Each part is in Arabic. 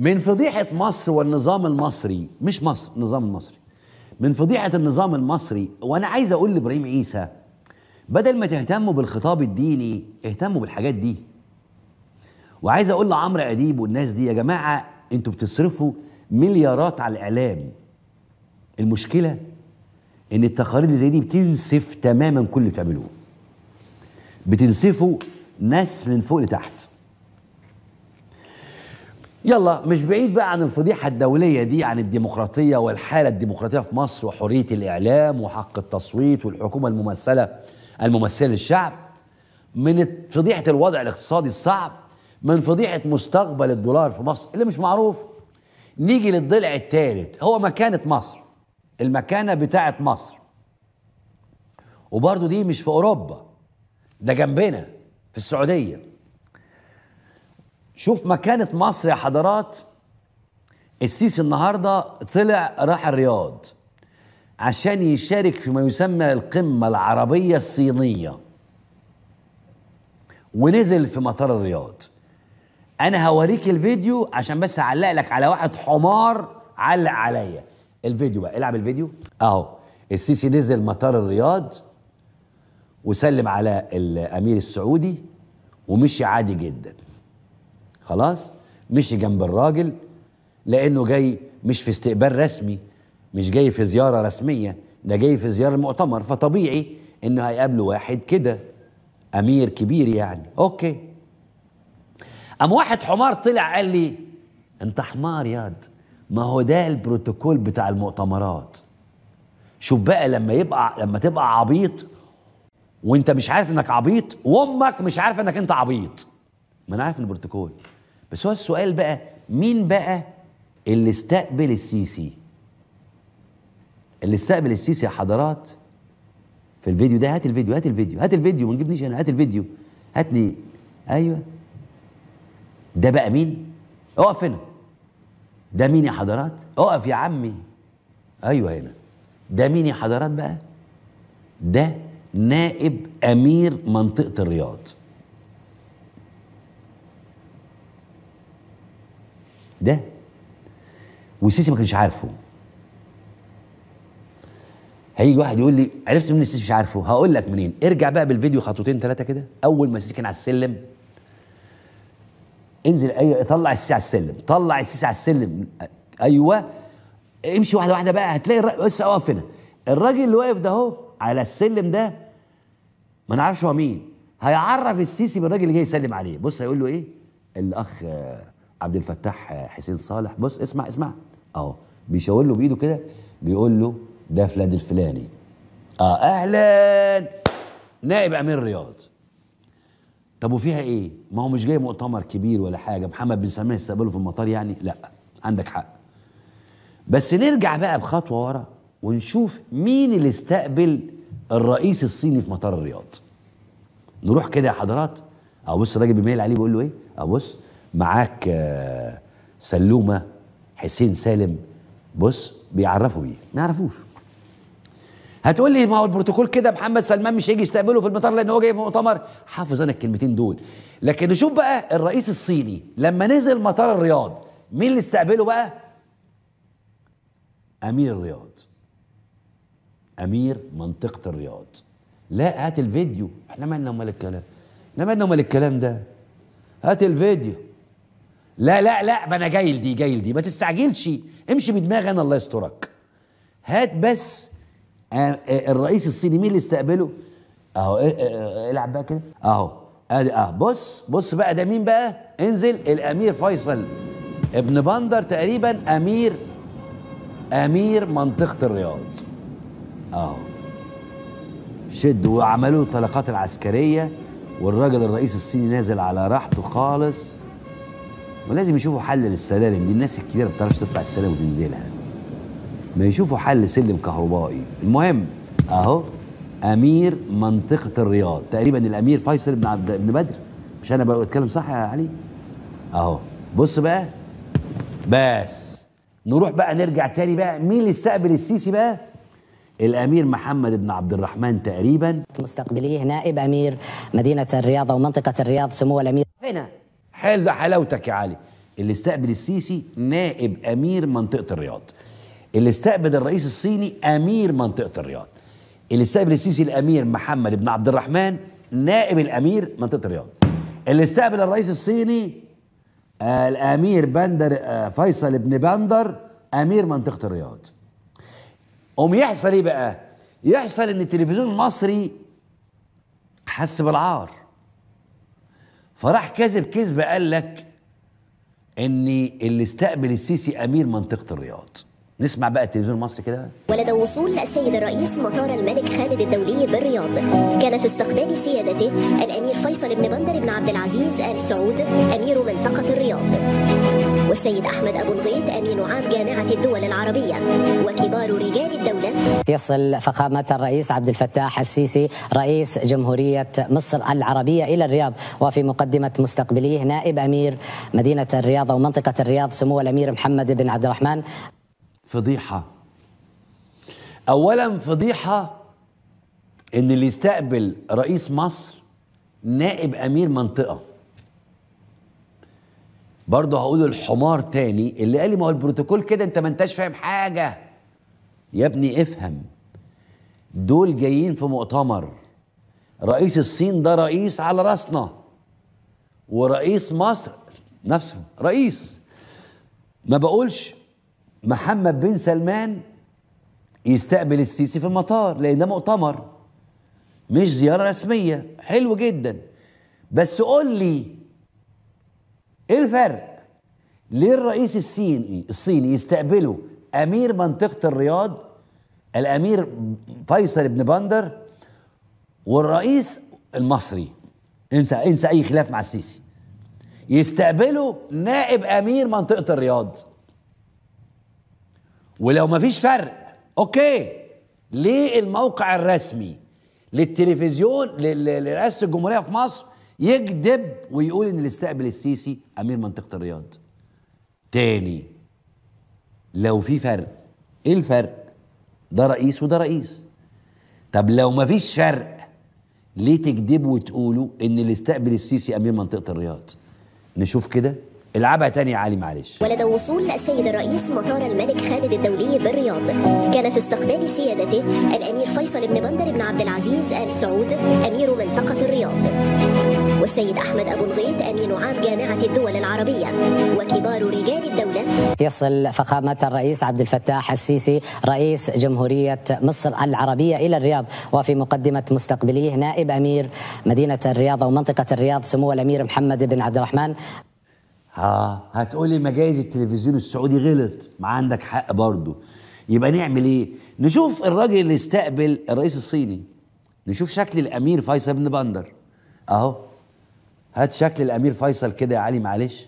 من فضيحة مصر والنظام المصري مش مصر النظام المصري من فضيحة النظام المصري وأنا عايز أقول لإبراهيم عيسى بدل ما تهتموا بالخطاب الديني اهتموا بالحاجات دي وعايز أقول لعمرو أديب والناس دي يا جماعة أنتوا بتصرفوا مليارات على الإعلام المشكلة إن التقارير اللي زي دي بتنسف تماما كل اللي بتعملوه بتنسفوا ناس من فوق لتحت يلا مش بعيد بقى عن الفضيحة الدولية دي عن الديمقراطية والحالة الديمقراطية في مصر وحرية الإعلام وحق التصويت والحكومة الممثلة الممثلة للشعب من فضيحة الوضع الاقتصادي الصعب من فضيحة مستقبل الدولار في مصر اللي مش معروف نيجي للضلع الثالث هو مكانة مصر المكانة بتاعة مصر وبرضو دي مش في أوروبا ده جنبنا في السعودية شوف مكانة مصر يا حضرات السيسي النهاردة طلع راح الرياض عشان يشارك فيما يسمى القمة العربية الصينية ونزل في مطار الرياض انا هوريك الفيديو عشان بس اعلق لك على واحد حمار علق عليا الفيديو بقى العب الفيديو اهو السيسي نزل مطار الرياض وسلم على الامير السعودي ومشي عادي جدا خلاص مشي جنب الراجل لانه جاي مش في استقبال رسمي مش جاي في زياره رسميه ده جاي في زياره المؤتمر فطبيعي انه هيقابله واحد كده امير كبير يعني اوكي قام واحد حمار طلع قال لي انت حمار ياد ما هو ده البروتوكول بتاع المؤتمرات شوف بقى لما يبقى لما تبقى عبيط وانت مش عارف انك عبيط وامك مش عارفه انك انت عبيط ما انا عارف البروتوكول بس هو السؤال بقى مين بقى اللي استقبل السيسي اللي استقبل السيسي يا حضرات في الفيديو ده هات الفيديو هات الفيديو هات الفيديو ما تجيبنيش انا هات الفيديو هات لي ايوه ده بقى مين اقف هنا ده مين يا حضرات اقف يا عمي ايوه هنا ده مين يا حضرات بقى ده نائب امير منطقه الرياض ده والسيسي ما كانش عارفه هيجي واحد يقول لي عرفت منين السيسي مش عارفه هقول لك منين ارجع بقى بالفيديو خطوتين ثلاثه كده اول ما السيسي كان على السلم انزل ايوه طلع السيسي على السلم طلع السيسي على السلم ايوه امشي واحده واحده بقى هتلاقي لسه واقف هنا الراجل اللي واقف ده اهو على السلم ده ما نعرفش هو مين هيعرف السيسي بالراجل اللي جاي يسلم عليه بص هيقول له ايه الاخ عبد الفتاح حسين صالح بص اسمع اسمع اهو بيشاور له بايده كده بيقول له ده فلاد الفلاني اه اهلا نائب امير الرياض طب وفيها ايه ما هو مش جاي مؤتمر كبير ولا حاجه محمد بن سلمان يستقبله في المطار يعني لا عندك حق بس نرجع بقى بخطوه ورا ونشوف مين اللي استقبل الرئيس الصيني في مطار الرياض نروح كده يا حضرات ابص الراجل بيميل عليه بيقول له ايه ابص معاك آه، سلومه حسين سالم بص بيعرفوا بيه ما يعرفوش هتقول لي ما هو البروتوكول كده محمد سلمان مش هيجي يستقبله في المطار لان هو جاي في مؤتمر حافظ انا الكلمتين دول لكن نشوف بقى الرئيس الصيني لما نزل مطار الرياض مين اللي استقبله بقى امير الرياض امير منطقه الرياض لا هات الفيديو احنا مالنا امال الكلام احنا مالنا امال الكلام ده هات الفيديو لا لا لا ما انا جايل دي جايل دي ما تستعجلش امشي بدماغ انا الله يسترك هات بس آه، آه، الرئيس الصيني مين اللي استقبله اهو إيه، إيه، إيه، العب بقى كده اهو ادي اه بص بص بقى ده مين بقى انزل الامير فيصل ابن بندر تقريبا امير امير منطقه الرياض اهو شد وعملوا الطلقات العسكريه والراجل الرئيس الصيني نازل على راحته خالص ولازم يشوفوا حل للسلالم دي الناس الكبيره ما بتعرفش تطلع السلالم وتنزلها ما يشوفوا حل سلم كهربائي المهم اهو امير منطقه الرياض تقريبا الامير فيصل بن عبد بن بدر مش انا بتكلم صح يا علي اهو بص بقى بس نروح بقى نرجع تاني بقى مين اللي استقبل السيسي بقى الامير محمد بن عبد الرحمن تقريبا مستقبليه نائب امير مدينه الرياض ومنطقه الرياض سمو الامير هنا حال ده حلاوتك يا علي اللي استقبل السيسي نائب امير منطقه الرياض اللي استقبل الرئيس الصيني امير منطقه الرياض اللي استقبل السيسي الامير محمد بن عبد الرحمن نائب الامير منطقه الرياض اللي استقبل الرئيس الصيني آه الامير بندر آه فيصل بن بندر امير منطقه الرياض قوم يحصل ايه بقى يحصل ان التلفزيون المصري حس بالعار فراح كذب كذب قال لك ان اللي استقبل السيسي امير منطقه الرياض نسمع بقى التلفزيون المصري كده ولد وصول السيد الرئيس مطار الملك خالد الدولي بالرياض كان في استقبال سيادته الامير فيصل بن بندر بن عبد العزيز ال سعود امير منطقه الرياض والسيد أحمد أبو الغيط أمين عام جامعة الدول العربية وكبار رجال الدولة يصل فخامة الرئيس عبد الفتاح السيسي رئيس جمهورية مصر العربية إلى الرياض وفي مقدمة مستقبليه نائب أمير مدينة الرياض ومنطقة الرياض سمو الأمير محمد بن عبد الرحمن فضيحة أولا فضيحة إن اللي يستقبل رئيس مصر نائب أمير منطقة برضه هقول الحمار تاني اللي قال لي ما هو البروتوكول كده انت ما انتش فاهم حاجه يا ابني افهم دول جايين في مؤتمر رئيس الصين ده رئيس على راسنا ورئيس مصر نفسه رئيس ما بقولش محمد بن سلمان يستقبل السيسي في المطار لان ده مؤتمر مش زياره رسميه حلو جدا بس قول لي ايه الفرق ليه الرئيس الصيني الصيني يستقبله امير منطقه الرياض الامير فيصل بن بندر والرئيس المصري انسى انسى اي خلاف مع السيسي يستقبله نائب امير منطقه الرياض ولو مفيش فرق اوكي ليه الموقع الرسمي للتلفزيون لرئاسه الجمهوريه في مصر يكذب ويقول ان اللي استقبل السيسي امير منطقه الرياض تاني لو في فرق ايه الفرق ده رئيس وده رئيس طب لو مفيش فرق ليه تكذبوا وتقولوا ان اللي استقبل السيسي امير منطقه الرياض نشوف كده العبها تاني يا علي معلش ولدى وصول السيد الرئيس مطار الملك خالد الدولي بالرياض كان في استقبال سيادته الامير فيصل بن بندر بن عبد العزيز ال سعود امير منطقه الرياض والسيد أحمد أبو الغيط أمين عام جامعة الدول العربية وكبار رجال الدولة يصل فخامة الرئيس عبد الفتاح السيسي رئيس جمهورية مصر العربية إلى الرياض وفي مقدمة مستقبليه نائب أمير مدينة الرياض أو منطقة الرياض سمو الأمير محمد بن عبد الرحمن ها هتقولي مجايز التلفزيون السعودي غلط ما عندك حق برضه يبقى نعمل ايه؟ نشوف الراجل اللي استقبل الرئيس الصيني نشوف شكل الامير فيصل بن بندر اهو هات شكل الامير فيصل كده يا علي معلش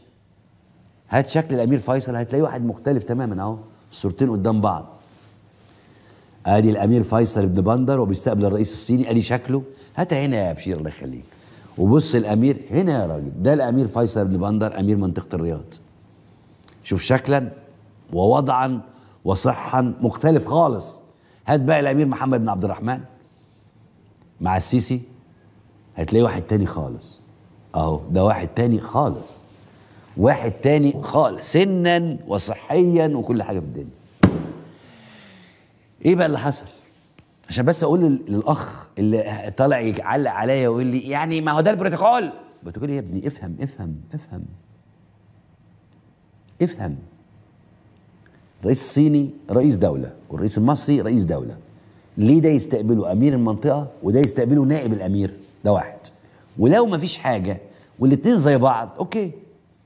هات شكل الامير فيصل هتلاقي واحد مختلف تماما اهو الصورتين قدام بعض ادي الامير فيصل بن بندر وبيستقبل الرئيس الصيني ادي شكله هات هنا يا بشير الله يخليك وبص الامير هنا يا راجل ده الامير فيصل بن بندر امير منطقه الرياض شوف شكلا ووضعا وصحا مختلف خالص هات بقى الامير محمد بن عبد الرحمن مع السيسي هتلاقي واحد تاني خالص اهو ده واحد تاني خالص واحد تاني خالص سنا وصحيا وكل حاجه في الدنيا ايه بقى اللي حصل عشان بس اقول للاخ اللي طالع يعلق عليا ويقول لي يعني ما هو ده البروتوكول بتقول إيه يا ابني افهم افهم افهم افهم الرئيس الصيني رئيس دوله والرئيس المصري رئيس دوله ليه ده يستقبله امير المنطقه وده يستقبله نائب الامير ده واحد ولو مفيش حاجه والاتنين زي بعض اوكي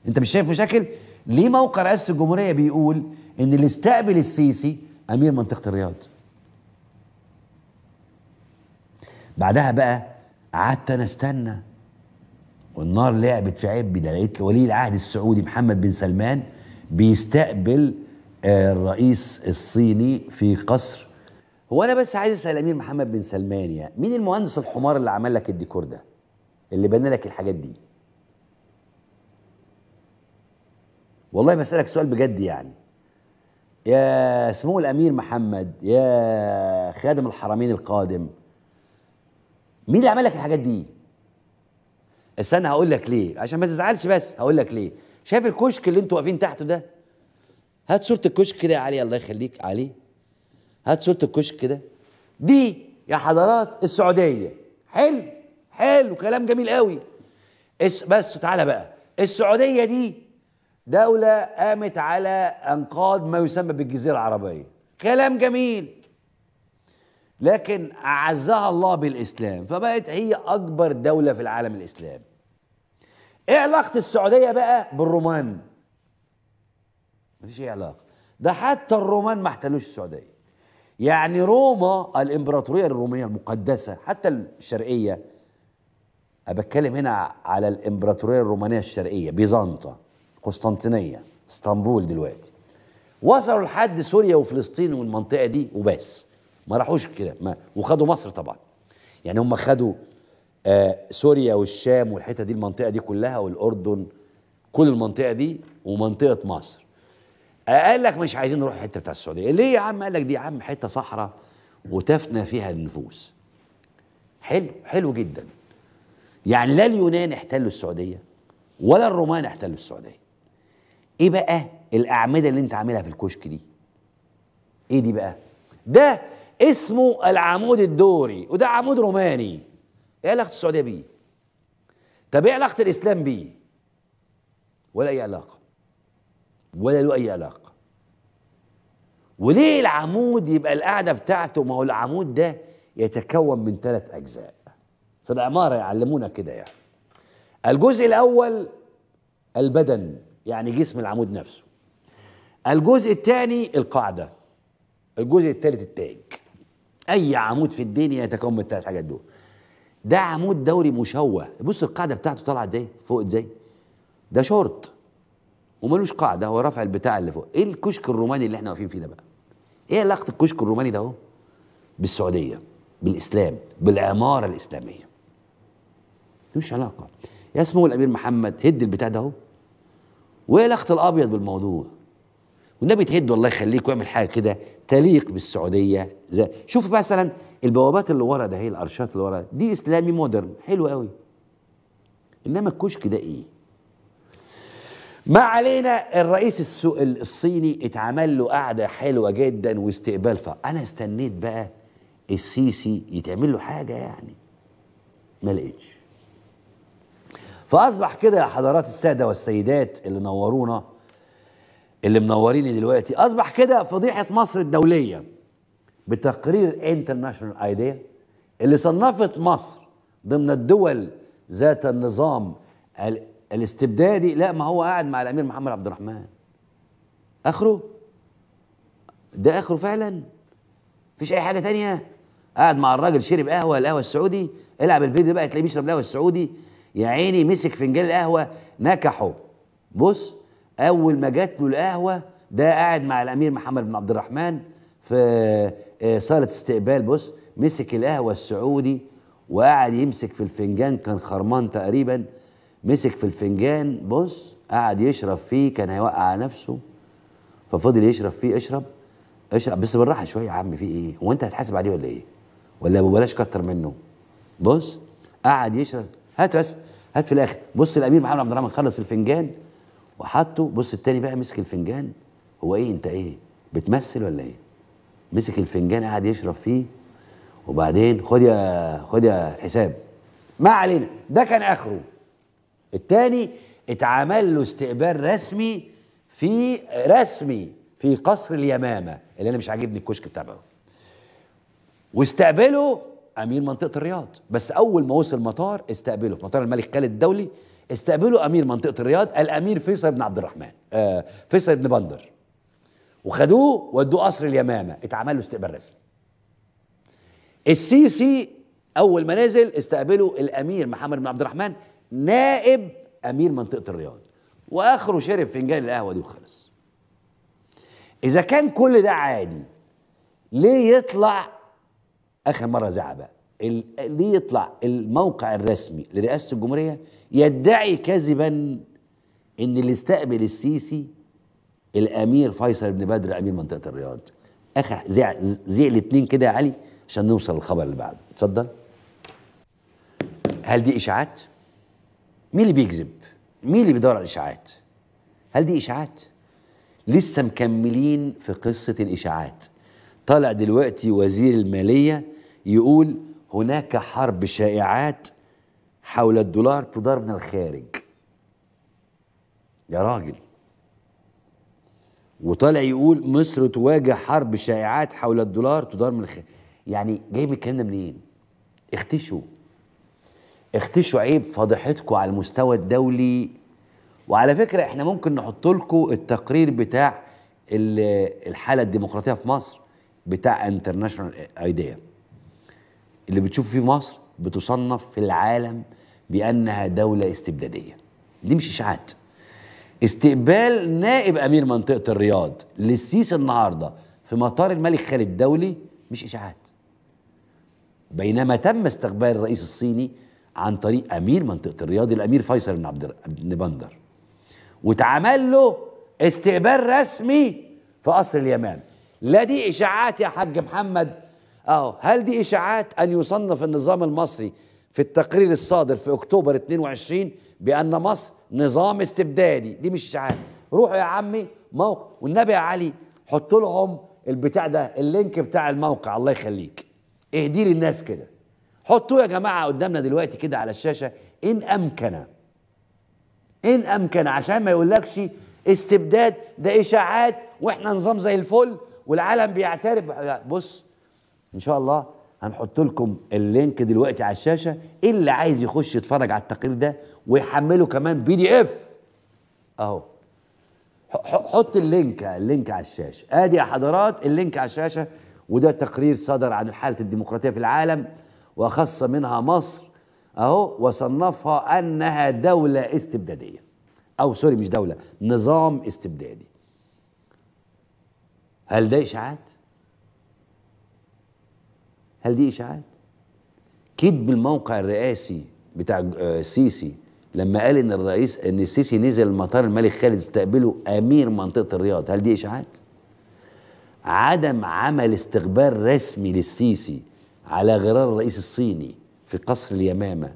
انت مش شايف مشاكل ليه موقع رئاسه الجمهوريه بيقول ان اللي استقبل السيسي امير منطقه الرياض بعدها بقى قعدت انا استنى والنار لعبت في عبي ده لقيت ولي العهد السعودي محمد بن سلمان بيستقبل آه، الرئيس الصيني في قصر هو انا بس عايز اسال الامير محمد بن سلمان يعني مين المهندس الحمار اللي عمل لك الديكور ده اللي بنى لك الحاجات دي والله بسألك سؤال بجد يعني يا سمو الأمير محمد يا خادم الحرمين القادم مين اللي عمل لك الحاجات دي؟ استنى هقول لك ليه عشان ما تزعلش بس هقول لك ليه شايف الكشك اللي انتوا واقفين تحته ده هات صورة الكشك كده يا علي الله يخليك علي هات صورة الكشك كده دي يا حضرات السعودية حلو حلو كلام جميل قوي بس تعالى بقى السعوديه دي دوله قامت على انقاض ما يسمى بالجزيره العربيه كلام جميل لكن اعزها الله بالاسلام فبقت هي اكبر دوله في العالم الاسلام ايه علاقه السعوديه بقى بالرومان مفيش اي علاقه ده حتى الرومان ما احتلوش السعوديه يعني روما الامبراطوريه الروميه المقدسه حتى الشرقيه أنا بتكلم هنا على الإمبراطورية الرومانية الشرقية بيزنطة قسطنطينية اسطنبول دلوقتي وصلوا لحد سوريا وفلسطين والمنطقة دي وبس ما راحوش كده ما وخدوا مصر طبعا يعني هم خدوا آه سوريا والشام والحتة دي المنطقة دي كلها والأردن كل المنطقة دي ومنطقة مصر آه، قال لك مش عايزين نروح الحتة بتاع السعودية ليه يا عم قال لك دي يا عم حتة صحراء وتفنى فيها النفوس حلو حلو جدا يعني لا اليونان احتلوا السعوديه ولا الرومان احتلوا السعوديه ايه بقى الاعمده اللي انت عاملها في الكشك دي ايه دي بقى ده اسمه العمود الدوري وده عمود روماني ايه علاقه السعوديه بيه طب ايه علاقه الاسلام بيه ولا اي علاقه ولا له اي علاقه وليه العمود يبقى القاعده بتاعته ما هو العمود ده يتكون من ثلاث اجزاء في العمارة يعلمونا كده يعني الجزء الأول البدن يعني جسم العمود نفسه الجزء الثاني القاعدة الجزء الثالث التاج أي عمود في الدنيا يتكون من الثلاث حاجات دول ده عمود دوري مشوه بص القاعدة بتاعته طالعة ازاي فوق ازاي ده شورت وملوش قاعدة هو رافع البتاع اللي فوق ايه الكشك الروماني اللي احنا واقفين فيه ده بقى ايه علاقة الكشك الروماني ده اهو بالسعودية بالإسلام بالعمارة الإسلامية مش علاقه يا سمو الامير محمد هد البتاع ده اهو وايه الاخت الابيض بالموضوع والنبي تهد والله يخليك واعمل حاجه كده تليق بالسعوديه زي شوف مثلا البوابات اللي ورا ده هي الارشات اللي ورا دي اسلامي مودرن حلو قوي انما الكشك ده ايه ما علينا الرئيس الصيني اتعمل له قعده حلوه جدا واستقبال فانا انا استنيت بقى السيسي يتعمل له حاجه يعني ما لقيتش فاصبح كده يا حضرات الساده والسيدات اللي نورونا اللي منوريني دلوقتي اصبح كده فضيحه مصر الدوليه بتقرير انترناشونال ايديا اللي صنفت مصر ضمن الدول ذات النظام الاستبدادي لا ما هو قاعد مع الامير محمد عبد الرحمن اخره ده اخره فعلا مفيش اي حاجه تانية قاعد مع الراجل شرب قهوه القهوه السعودي العب الفيديو بقى تلاقيه بيشرب القهوه السعودي يا عيني مسك فنجان القهوه نكحه بص اول ما جات له القهوه ده قاعد مع الامير محمد بن عبد الرحمن في آه، صاله استقبال بص مسك القهوه السعودي وقعد يمسك في الفنجان كان خرمان تقريبا مسك في الفنجان بص قعد يشرب فيه كان هيوقع نفسه ففضل يشرب فيه اشرب اشرب بس بالراحه شويه يا عم في ايه هو انت هتحاسب عليه ولا ايه ولا بلاش كتر منه بص قعد يشرب هات بس هات في الاخر بص الامير محمد عبد الرحمن خلص الفنجان وحطه بص التاني بقى مسك الفنجان هو ايه انت ايه بتمثل ولا ايه مسك الفنجان قعد يشرب فيه وبعدين خد يا خد يا حساب ما علينا ده كان اخره التاني اتعمل له استقبال رسمي في رسمي في قصر اليمامه اللي انا مش عاجبني الكشك بتاعه واستقبله امير منطقه الرياض بس اول ما وصل المطار استقبله في مطار الملك خالد الدولي استقبله امير منطقه الرياض الامير فيصل بن عبد الرحمن آه فيصل بن بندر وخدوه ودوه قصر اليمامه اتعمل له استقبال رسمي السيسي اول ما نزل استقبله الامير محمد بن عبد الرحمن نائب امير منطقه الرياض واخره شرب فنجان القهوه دي وخلص اذا كان كل ده عادي ليه يطلع اخر مره زعل بقى ليه يطلع الموقع الرسمي لرئاسه الجمهوريه يدعي كذبا ان اللي استقبل السيسي الامير فيصل بن بدر امير منطقه الرياض اخر زعل الاثنين كده يا علي عشان نوصل للخبر اللي بعده اتفضل هل دي اشاعات مين اللي بيكذب مين اللي بيدور على الاشاعات هل دي اشاعات لسه مكملين في قصه الاشاعات طالع دلوقتي وزير الماليه يقول هناك حرب شائعات حول الدولار تدار من الخارج يا راجل وطالع يقول مصر تواجه حرب شائعات حول الدولار تدار من الخارج يعني جايب الكلام ده منين اختشوا اختشوا عيب فضيحتكم على المستوى الدولي وعلى فكره احنا ممكن نحط لكم التقرير بتاع الحاله الديمقراطيه في مصر بتاع انترناشونال ايديا اللي بتشوفه فيه مصر بتصنف في العالم بانها دوله استبداديه دي مش اشاعات استقبال نائب امير منطقه الرياض للسيسي النهارده في مطار الملك خالد الدولي مش اشاعات بينما تم استقبال الرئيس الصيني عن طريق امير منطقه الرياض الامير فيصل بن عبد النبندر بندر واتعمل له استقبال رسمي في قصر اليمام لا دي اشاعات يا حاج محمد أهو هل دي إشاعات أن يصنف النظام المصري في التقرير الصادر في أكتوبر 22 بأن مصر نظام استبدادي دي مش إشاعات روحوا يا عمي موقع والنبي يا علي حط لهم البتاع ده اللينك بتاع الموقع الله يخليك اهدي للناس كده حطوه يا جماعة قدامنا دلوقتي كده على الشاشة إن أمكن إن أمكن عشان ما يقولكش استبداد ده إشاعات وإحنا نظام زي الفل والعالم بيعترف بص ان شاء الله هنحط لكم اللينك دلوقتي على الشاشه اللي عايز يخش يتفرج على التقرير ده ويحمله كمان بي دي اف اهو حط اللينك اللينك على الشاشه ادي يا حضرات اللينك على الشاشه وده تقرير صدر عن الحاله الديمقراطيه في العالم وخص منها مصر اهو وصنفها انها دوله استبداديه او سوري مش دوله نظام استبدادي هل ده اشاعات هل دي إشاعات؟ كذب الموقع الرئاسي بتاع السيسي آه، لما قال ان الرئيس ان السيسي نزل مطار الملك خالد استقبله امير منطقه الرياض هل دي اشاعات عدم عمل استقبال رسمي للسيسي على غرار الرئيس الصيني في قصر اليمامه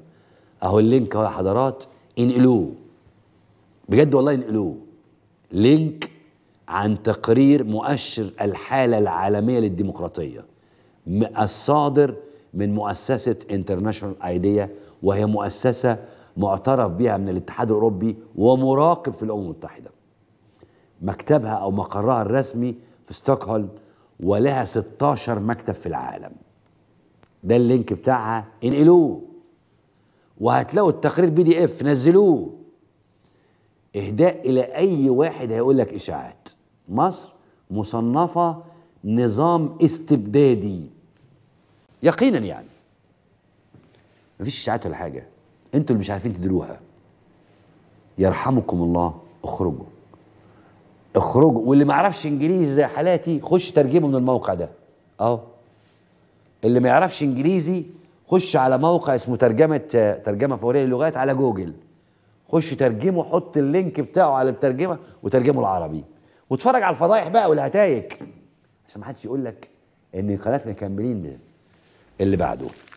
اهو اللينك اهو يا حضرات انقلوه بجد والله انقلوه لينك عن تقرير مؤشر الحاله العالميه للديمقراطيه الصادر من مؤسسة انترناشونال ايديا وهي مؤسسة معترف بها من الاتحاد الأوروبي ومراقب في الأمم المتحدة مكتبها أو مقرها الرسمي في ستوكهولم ولها 16 مكتب في العالم ده اللينك بتاعها انقلوه وهتلاقوا التقرير بي دي اف نزلوه اهداء الى اي واحد هيقول لك اشاعات مصر مصنفه نظام استبدادي يقينا يعني مفيش اشاعات ولا حاجه انتوا اللي مش عارفين تديروها يرحمكم الله اخرجوا اخرجوا واللي ما يعرفش انجليزي زي حالاتي خش ترجمه من الموقع ده اهو اللي ما يعرفش انجليزي خش على موقع اسمه ترجمه ترجمه فوريه للغات على جوجل خش ترجمه حط اللينك بتاعه على الترجمه وترجمه العربي واتفرج على الفضايح بقى والهتايك عشان ما حدش يقول لك ان قناتنا مكملين اللي بعده